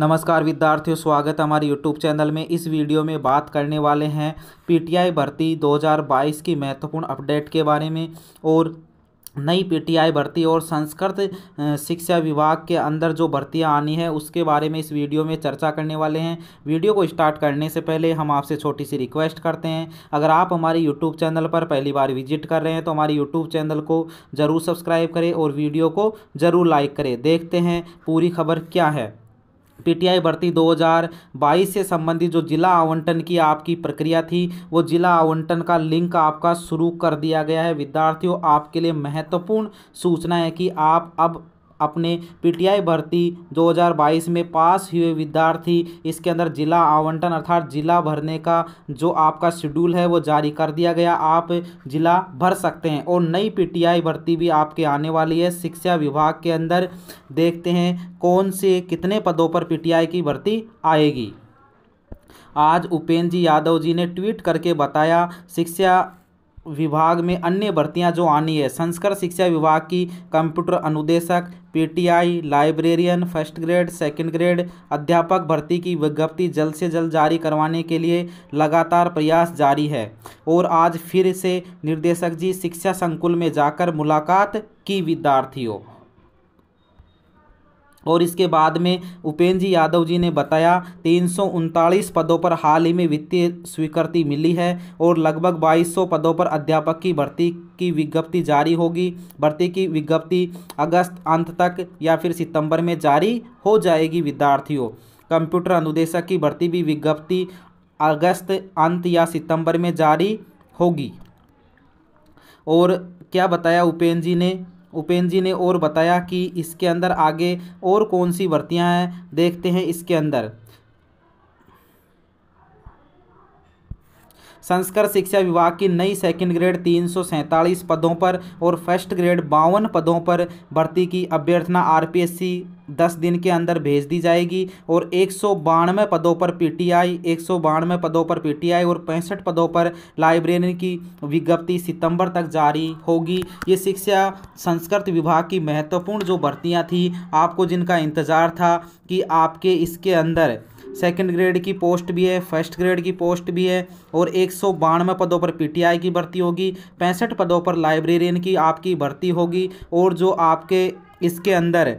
नमस्कार विद्यार्थियों स्वागत है हमारे यूट्यूब चैनल में इस वीडियो में बात करने वाले हैं पीटीआई भर्ती 2022 की महत्वपूर्ण अपडेट के बारे में और नई पीटीआई भर्ती और संस्कृत शिक्षा विभाग के अंदर जो भर्तियां आनी है उसके बारे में इस वीडियो में चर्चा करने वाले हैं वीडियो को स्टार्ट करने से पहले हम आपसे छोटी सी रिक्वेस्ट करते हैं अगर आप हमारे यूट्यूब चैनल पर पहली बार विजिट कर रहे हैं तो हमारे यूट्यूब चैनल को ज़रूर सब्सक्राइब करें और वीडियो को ज़रूर लाइक करें देखते हैं पूरी खबर क्या है पीटीआई भर्ती 2022 से संबंधित जो जिला आवंटन की आपकी प्रक्रिया थी वो जिला आवंटन का लिंक आपका शुरू कर दिया गया है विद्यार्थियों आपके लिए महत्वपूर्ण सूचना है कि आप अब अपने पीटीआई भर्ती 2022 में पास हुए विद्यार्थी इसके अंदर जिला आवंटन अर्थात जिला भरने का जो आपका शेड्यूल है वो जारी कर दिया गया आप जिला भर सकते हैं और नई पीटीआई भर्ती भी आपके आने वाली है शिक्षा विभाग के अंदर देखते हैं कौन से कितने पदों पर पी की भर्ती आएगी आज उपेंद्र जी यादव जी ने ट्वीट करके बताया शिक्षा विभाग में अन्य भर्तियां जो आनी है संस्कृत शिक्षा विभाग की कंप्यूटर अनुदेशक PTI librarian first grade second grade अध्यापक भर्ती की विज्ञप्ति जल्द से जल्द जारी करवाने के लिए लगातार प्रयास जारी है और आज फिर से निर्देशक जी शिक्षा संकुल में जाकर मुलाकात की विद्यार्थियों और इसके बाद में उपेंद्र यादव जी ने बताया तीन पदों पर हाल ही में वित्तीय स्वीकृति मिली है और लगभग 2200 पदों पर अध्यापक की भर्ती की विज्ञप्ति जारी होगी भर्ती की विज्ञप्ति अगस्त अंत तक या फिर सितंबर में जारी हो जाएगी विद्यार्थियों कंप्यूटर अनुदेशक की भर्ती भी विज्ञप्ति अगस्त अंत या सितंबर में जारी होगी और क्या बताया उपेंद्र जी ने उपेंद्र जी ने और बताया कि इसके अंदर आगे और कौन सी भर्तियाँ हैं देखते हैं इसके अंदर संस्कृत शिक्षा विभाग की नई सेकंड ग्रेड तीन पदों पर और फर्स्ट ग्रेड बावन पदों पर भर्ती की अभ्यर्थना आर दस दिन के अंदर भेज दी जाएगी और एक सौ पदों पर पीटीआई एक पदों पर पीटीआई और पैंसठ पदों पर लाइब्रेरी की विज्ञप्ति सितंबर तक जारी होगी ये शिक्षा संस्कृत विभाग की महत्वपूर्ण जो भर्तियां थी आपको जिनका इंतज़ार था कि आपके इसके अंदर सेकंड ग्रेड की पोस्ट भी है फर्स्ट ग्रेड की पोस्ट भी है और एक सौ पदों पर पीटीआई की भर्ती होगी पैंसठ पदों पर लाइब्रेरियन की आपकी भर्ती होगी और जो आपके इसके अंदर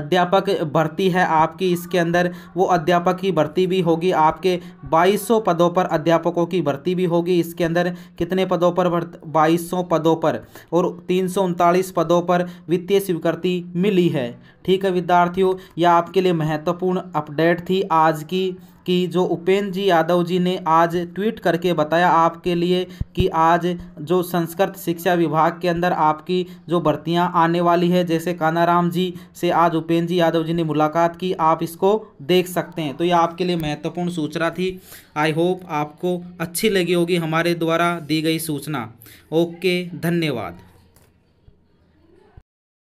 अध्यापक भर्ती है आपकी इसके अंदर वो अध्यापक की भर्ती भी होगी आपके 2200 पदों पर अध्यापकों की भर्ती भी होगी इसके अंदर कितने पदों पर बाईस सौ पदों पर और तीन पदों पर वित्तीय स्वीकृति मिली है ठीक है विद्यार्थियों यह आपके लिए महत्वपूर्ण अपडेट थी आज की कि जो उपेंद्र जी यादव जी ने आज ट्वीट करके बताया आपके लिए कि आज जो संस्कृत शिक्षा विभाग के अंदर आपकी जो भर्तियां आने वाली है जैसे कानाराम जी से आज उपेंद्र जी यादव जी ने मुलाकात की आप इसको देख सकते हैं तो ये आपके लिए महत्वपूर्ण सूचना थी आई होप आपको अच्छी लगी होगी हमारे द्वारा दी गई सूचना ओके धन्यवाद